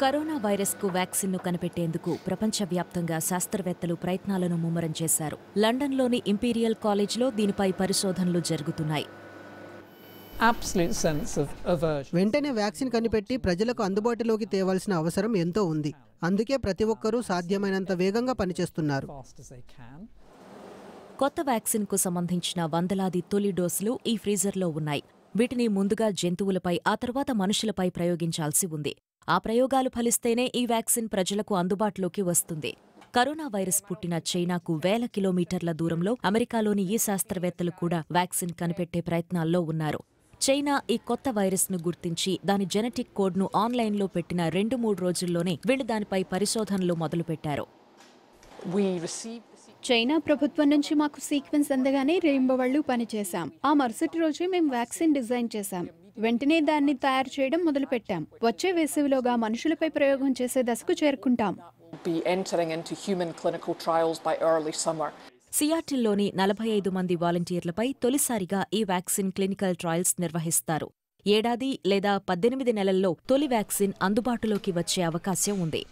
corona వైరస్కు వ్యాక్సిన్ను కనిపెట్టేందుకు ప్రపంచవ్యాప్తంగా శాస్త్రవేత్తలు ప్రయత్నాలను ముమ్మరం చేశారు లండన్లోని ఇంపీరియల్ కాలేజ్లో దీనిపై పరిశోధనలు జరుగుతున్నాయి వెంటనే వ్యాక్సిన్ కనిపెట్టి ప్రజలకు అందుబాటులోకి తేవాల్సిన అవసరం ఎంతో ఉంది అందుకే ప్రతి ఒక్కరూ సాధ్యమైనంత వేగంగా పనిచేస్తున్నారు కొత్త వ్యాక్సిన్కు సంబంధించిన వందలాది తొలి డోసులు ఈ ఫ్రీజర్లో ఉన్నాయి వీటిని ముందుగా జంతువులపై ఆ తర్వాత మనుషులపై ప్రయోగించాల్సి ఉంది ఆ ప్రయోగాలు ఫలిస్తేనే ఈ వ్యాక్సిన్ ప్రజలకు అందుబాటులోకి వస్తుంది కరోనా వైరస్ పుట్టిన చైనాకు వేల కిలోమీటర్ల దూరంలో అమెరికాలోని ఈ శాస్త్రవేత్తలు కూడా వ్యాక్సిన్ కనిపెట్టే ప్రయత్నాల్లో ఉన్నారు చైనా ఈ కొత్త వైరస్ను గుర్తించి దాని జెనెటిక్ కోడ్ను ఆన్లైన్లో పెట్టిన రెండు మూడు రోజుల్లోనే వీళ్ళు దానిపై పరిశోధనలు మొదలుపెట్టారు చైనా ప్రభుత్వం నుంచి మాకు సీక్వెన్స్ అందగానే రేంబవాళ్ళు పనిచేశాం ఆ మరుసటి రోజే మేము వ్యాక్సిన్ డిజైన్ చేశాం వెంటనే దాన్ని తయారు చేయడం మొదలుపెట్టాం వచ్చే వేసవిలోగా మనుషులపై ప్రయోగం చేసే దశకు చేరుకుంటాం సియాటిల్లోని నలభై ఐదు మంది వాలంటీర్లపై తొలిసారిగా ఈ వ్యాక్సిన్ క్లినికల్ ట్రయల్స్ నిర్వహిస్తారు ఏడాది లేదా పద్దెనిమిది నెలల్లో తొలి వ్యాక్సిన్ అందుబాటులోకి వచ్చే అవకాశం ఉంది